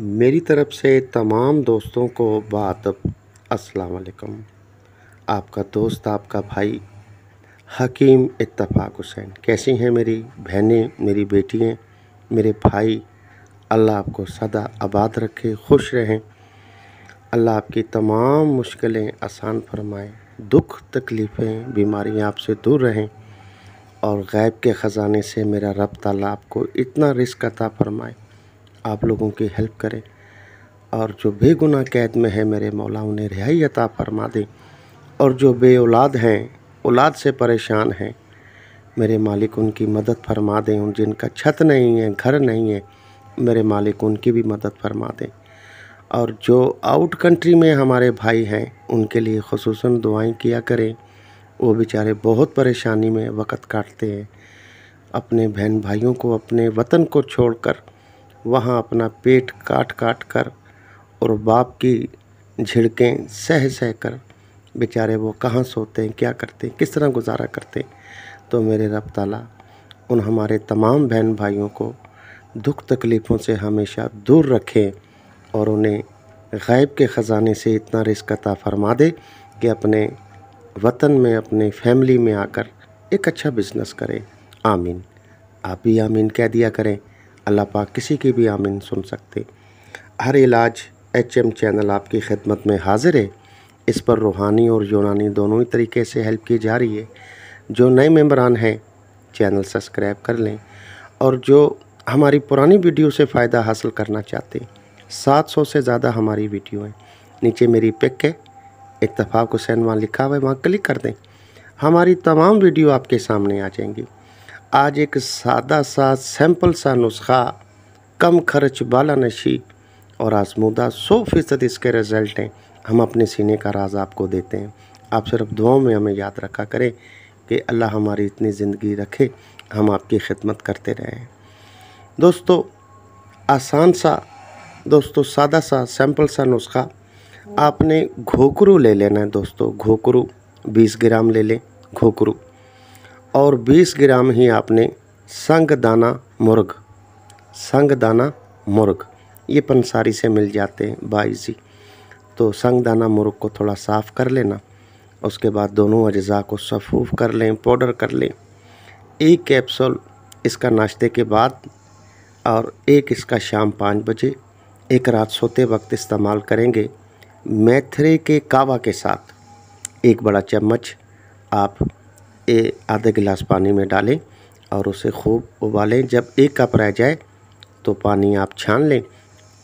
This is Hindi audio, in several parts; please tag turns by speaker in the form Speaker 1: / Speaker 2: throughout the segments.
Speaker 1: मेरी तरफ़ से तमाम दोस्तों को बात अस्सलाम वालेकुम आपका दोस्त आपका भाई हकीम इत्तफाक हुसैन कैसी हैं मेरी बहनें मेरी बेटियाँ मेरे भाई अल्लाह आपको सदा आबाद रखे खुश रहें अल्लाह आपकी तमाम मुश्किलें आसान फरमाएँ दुख तकलीफ़ें बीमारियां आपसे दूर रहें और गैब के ख़जाने से मेरा रब तला आपको इतना रिस्क अता फरमाए आप लोगों की हेल्प करें और जो बेगुना कैद में है मेरे मौला उन्हें रिहाई अता फरमा दें और जो बे औलाद हैं औलाद से परेशान हैं मेरे मालिक उनकी मदद फरमा दें उन जिनका छत नहीं है घर नहीं है मेरे मालिक उनकी भी मदद फरमा दें और जो आउट कंट्री में हमारे भाई हैं उनके लिए खसूस दुआएँ किया करें वो बेचारे बहुत परेशानी में वक़्त काटते हैं अपने बहन भाइयों को अपने वतन को छोड़कर वहाँ अपना पेट काट काट कर और बाप की झिड़कें सह सह कर बेचारे वो कहाँ सोते हैं क्या करते हैं किस तरह गुजारा करते हैं तो मेरे रब ताला उन हमारे तमाम बहन भाइयों को दुख तकलीफ़ों से हमेशा दूर रखें और उन्हें गैब के ख़जाने से इतना रिस्क अता फरमा दे कि अपने वतन में अपने फैमिली में आकर एक अच्छा बिज़नेस करें आमीन आप भी आमीन कह दिया करें अल्लाह पाक किसी की भी आमीन सुन सकते हर इलाज एच एम चैनल आपकी खिदमत में हाजिर है इस पर रूहानी और यूनानी दोनों ही तरीके से हेल्प की जा रही है जो नए मेम्बरान हैं चैनल सब्सक्राइब कर लें और जो हमारी पुरानी वीडियो से फ़ायदा हासिल करना चाहते सात सौ से ज़्यादा हमारी वीडियो हैं नीचे मेरी पिक है इतफाक़ हुसैन वहाँ लिखा हुआ है वहाँ क्लिक कर दें हमारी तमाम वीडियो आपके सामने आ जाएंगी आज एक सादा सा सैंपल सा नुस्खा कम खर्च बाला नशी और आजमूदा सौ फीसद इसके रिज़ल्ट हैं हम अपने सीने का राज आपको देते हैं आप सिर्फ दुआओं में हमें याद रखा करें कि अल्लाह हमारी इतनी ज़िंदगी रखे हम आपकी खिदमत करते रहें दोस्तों आसान सा दोस्तों सादा सा सैंपल सा नुस्खा आपने घोकरू ले लेना है दोस्तों घोकरू 20 ग्राम ले लें घोकरू और 20 ग्राम ही आपने संग दाना मुर्ग संग दाना मुर्ग ये पंसारी से मिल जाते हैं बाईजी तो संग दाना मुर्ग को थोड़ा साफ़ कर लेना उसके बाद दोनों अज्जा को सफ़ूफ कर लें पाउडर कर लें एक कैप्सूल इसका नाश्ते के बाद और एक इसका शाम पाँच बजे एक रात सोते वक्त इस्तेमाल करेंगे मैथरे के कावा के साथ एक बड़ा चम्मच आप ए आधा गिलास पानी में डालें और उसे खूब उबालें जब एक कप रह जाए तो पानी आप छान लें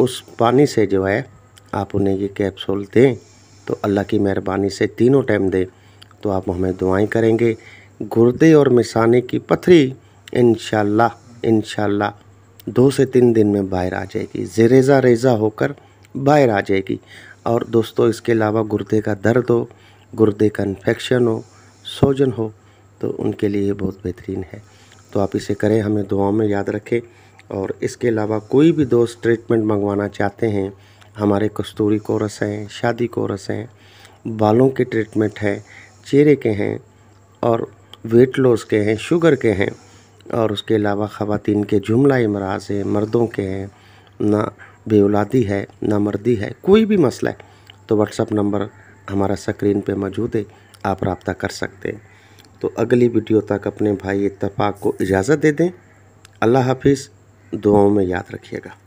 Speaker 1: उस पानी से जो है आप उन्हें ये कैप्सूल दें तो अल्लाह की मेहरबानी से तीनों टाइम दें तो आप हमें दुआएं करेंगे गुर्दे और मिसाने की पथरी इन इन दो से तीन दिन में बाहर आ जाएगी जरेजा रेज़ा होकर बाहर आ जाएगी और दोस्तों इसके अलावा गुर्दे का दर्द हो गुर्दे का इन्फेक्शन हो सोजन हो तो उनके लिए बहुत बेहतरीन है तो आप इसे करें हमें दुआओं में याद रखें और इसके अलावा कोई भी दोस्त ट्रीटमेंट मंगवाना चाहते हैं हमारे कस्तूरी कोरस हैं शादी कोरस हैं बालों के ट्रीटमेंट हैं चेहरे के हैं और वेट लॉस के हैं शुगर के हैं और उसके अलावा ख़वान के जुमला अमराज हैं मर्दों के हैं ना बेउलादी है ना मर्दी है कोई भी मसला है तो व्हाट्सअप नंबर हमारा स्क्रीन पे मौजूद है आप रबता कर सकते हैं तो अगली वीडियो तक अपने भाई इतफाक़ को इजाज़त दे दें अल्लाह हाफिज़ दुआओं में याद रखिएगा